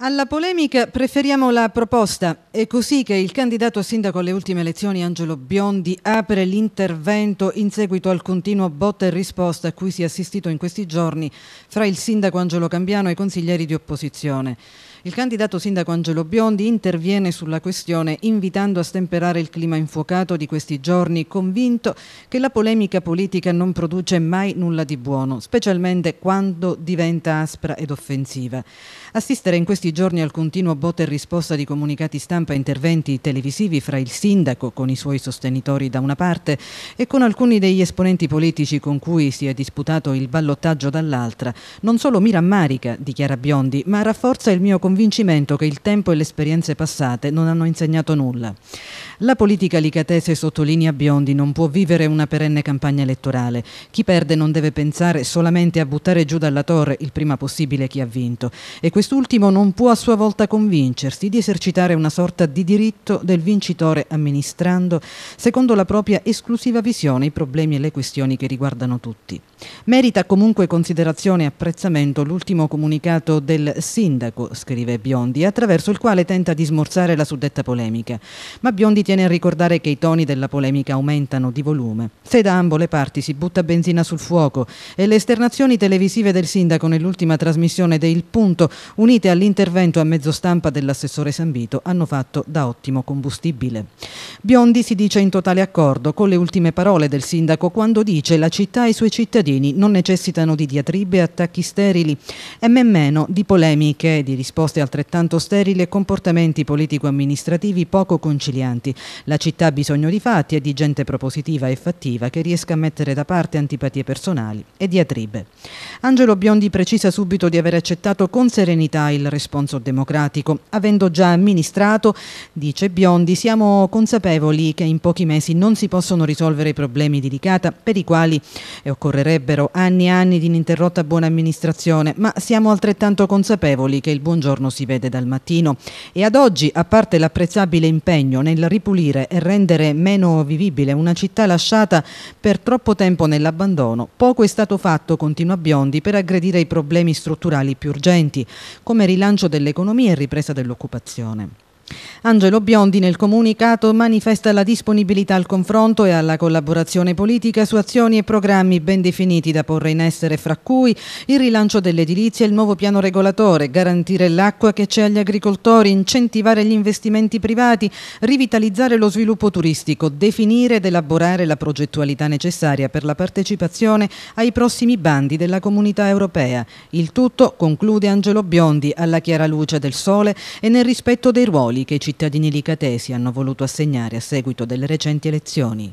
Alla polemica preferiamo la proposta. È così che il candidato a sindaco alle ultime elezioni, Angelo Biondi, apre l'intervento in seguito al continuo botta e risposta a cui si è assistito in questi giorni fra il sindaco Angelo Cambiano e i consiglieri di opposizione. Il candidato sindaco Angelo Biondi interviene sulla questione invitando a stemperare il clima infuocato di questi giorni, convinto che la polemica politica non produce mai nulla di buono, specialmente quando diventa aspra ed offensiva. Assistere in questi questi giorni al continuo botte e risposta di comunicati stampa e interventi televisivi fra il sindaco con i suoi sostenitori da una parte e con alcuni degli esponenti politici con cui si è disputato il ballottaggio dall'altra, non solo mi rammarica, dichiara Biondi, ma rafforza il mio convincimento che il tempo e le esperienze passate non hanno insegnato nulla. La politica licatese, sottolinea Biondi, non può vivere una perenne campagna elettorale. Chi perde non deve pensare solamente a buttare giù dalla torre il prima possibile chi ha vinto. E quest'ultimo non può a sua volta convincersi di esercitare una sorta di diritto del vincitore amministrando, secondo la propria esclusiva visione, i problemi e le questioni che riguardano tutti. Merita comunque considerazione e apprezzamento l'ultimo comunicato del sindaco, scrive Biondi, attraverso il quale tenta di smorzare la suddetta polemica. Ma Biondi tiene a ricordare che i toni della polemica aumentano di volume. Se da ambo le parti si butta benzina sul fuoco e le esternazioni televisive del sindaco nell'ultima trasmissione del Punto, unite all'interno L'intervento a mezzo stampa dell'assessore Sambito hanno fatto da ottimo combustibile. Biondi si dice in totale accordo con le ultime parole del sindaco quando dice la città e i suoi cittadini non necessitano di diatribe e attacchi sterili e men meno di polemiche, di risposte altrettanto sterili e comportamenti politico-amministrativi poco concilianti. La città ha bisogno di fatti e di gente propositiva e fattiva che riesca a mettere da parte antipatie personali e diatribe. Angelo Biondi precisa subito di aver accettato con serenità il responso democratico, avendo già amministrato, dice Biondi, siamo consapevoli consapevoli che in pochi mesi non si possono risolvere i problemi di Licata per i quali occorrerebbero anni e anni di ininterrotta buona amministrazione, ma siamo altrettanto consapevoli che il buongiorno si vede dal mattino e ad oggi, a parte l'apprezzabile impegno nel ripulire e rendere meno vivibile una città lasciata per troppo tempo nell'abbandono, poco è stato fatto, continua Biondi, per aggredire i problemi strutturali più urgenti, come rilancio dell'economia e ripresa dell'occupazione. Angelo Biondi nel comunicato manifesta la disponibilità al confronto e alla collaborazione politica su azioni e programmi ben definiti da porre in essere fra cui il rilancio dell'edilizia e il nuovo piano regolatore, garantire l'acqua che c'è agli agricoltori, incentivare gli investimenti privati, rivitalizzare lo sviluppo turistico, definire ed elaborare la progettualità necessaria per la partecipazione ai prossimi bandi della comunità europea. Il tutto conclude Angelo Biondi alla chiara luce del sole e nel rispetto dei ruoli che ci cittadini licatesi hanno voluto assegnare a seguito delle recenti elezioni.